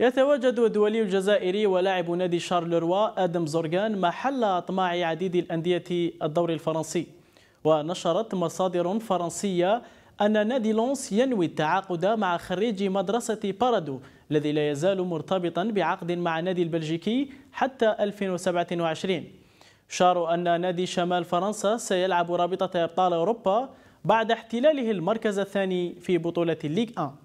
يتواجد الدولي الجزائري ولاعب نادي روا آدم زورغان محل أطماع عديد الأندية الدوري الفرنسي ونشرت مصادر فرنسية أن نادي لونس ينوي التعاقد مع خريج مدرسة بارادو الذي لا يزال مرتبطا بعقد مع نادي البلجيكي حتى 2027 شاروا أن نادي شمال فرنسا سيلعب رابطة أبطال أوروبا بعد احتلاله المركز الثاني في بطولة الليغ 1